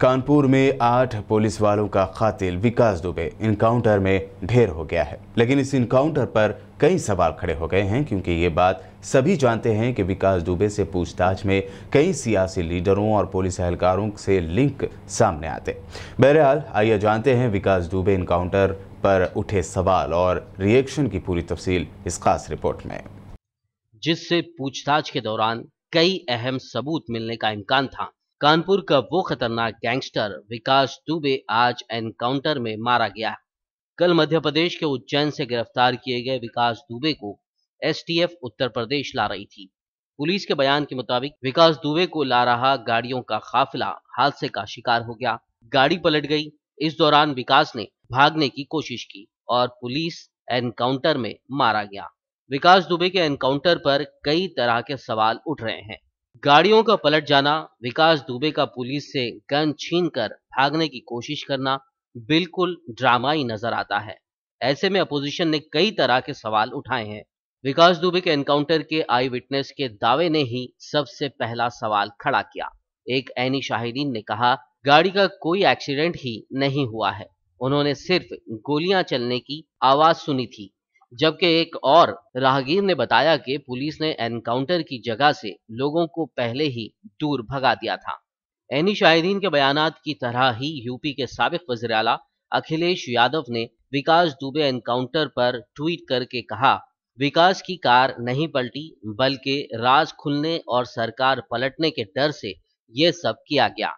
कानपुर में आठ पुलिस वालों का कातिल विकास दुबे इनकाउंटर में ढेर हो गया है लेकिन इस इनकाउंटर पर कई सवाल खड़े हो गए हैं क्योंकि ये बात सभी जानते हैं कि विकास दुबे से पूछताछ में कई सियासी लीडरों और पुलिस एहलकारों से लिंक सामने आते बहरहाल आइए जानते हैं विकास दुबे इनकाउंटर पर उठे सवाल और रिएक्शन की पूरी तफसील इस खास रिपोर्ट में जिससे पूछताछ के दौरान कई अहम सबूत मिलने का इम्कान था कानपुर का वो खतरनाक गैंगस्टर विकास दुबे आज एनकाउंटर में मारा गया कल मध्य प्रदेश के उज्जैन से गिरफ्तार किए गए विकास दुबे को एसटीएफ उत्तर प्रदेश ला रही थी पुलिस के बयान के मुताबिक विकास दुबे को ला रहा गाड़ियों का काफिला हादसे का शिकार हो गया गाड़ी पलट गई इस दौरान विकास ने भागने की कोशिश की और पुलिस एनकाउंटर में मारा गया विकास दुबे के एनकाउंटर पर कई तरह के सवाल उठ रहे हैं गाड़ियों का पलट जाना विकास दुबे का पुलिस से गन छीन कर भागने की कोशिश करना बिल्कुल ड्रामाई नजर आता है ऐसे में अपोजिशन ने कई तरह के सवाल उठाए हैं विकास दुबे के एनकाउंटर के आई विटनेस के दावे ने ही सबसे पहला सवाल खड़ा किया एक ऐनी शाहिदीन ने कहा गाड़ी का कोई एक्सीडेंट ही नहीं हुआ है उन्होंने सिर्फ गोलियां चलने की आवाज सुनी थी जबकि एक और राहगीर ने बताया कि पुलिस ने एनकाउंटर की जगह से लोगों को पहले ही दूर भगा दिया था एनी शाहिदीन के बयान की तरह ही यूपी के सबक वजर अला अखिलेश यादव ने विकास दुबे एनकाउंटर पर ट्वीट करके कहा विकास की कार नहीं पलटी बल्कि राज खुलने और सरकार पलटने के डर से यह सब किया गया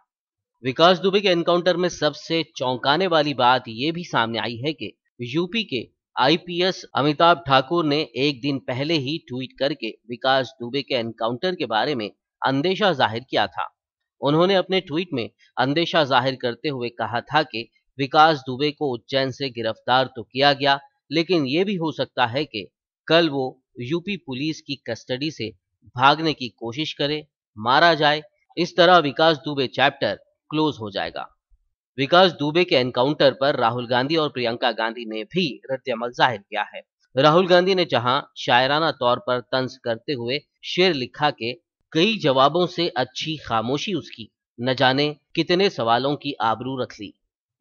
विकास दुबे के एनकाउंटर में सबसे चौंकाने वाली बात यह भी सामने आई है कि यूपी के आईपीएस अमिताभ ठाकुर ने एक दिन पहले ही ट्वीट करके विकास दुबे के एनकाउंटर के बारे में अंदेशा जाहिर किया था उन्होंने अपने ट्वीट में अंदेशा जाहिर करते हुए कहा था कि विकास दुबे को उज्जैन से गिरफ्तार तो किया गया लेकिन ये भी हो सकता है कि कल वो यूपी पुलिस की कस्टडी से भागने की कोशिश करे मारा जाए इस तरह विकास दुबे चैप्टर क्लोज हो जाएगा विकास दुबे के एनकाउंटर पर राहुल गांधी और प्रियंका गांधी ने भी रद्दअमल जाहिर किया है राहुल गांधी ने जहां शायराना तौर पर तंज करते हुए शेर लिखा के कई जवाबों से अच्छी खामोशी उसकी न जाने कितने सवालों की आबरू रख ली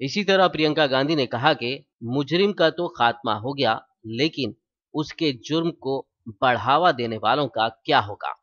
इसी तरह प्रियंका गांधी ने कहा कि मुजरिम का तो खात्मा हो गया लेकिन उसके जुर्म को बढ़ावा देने वालों का क्या होगा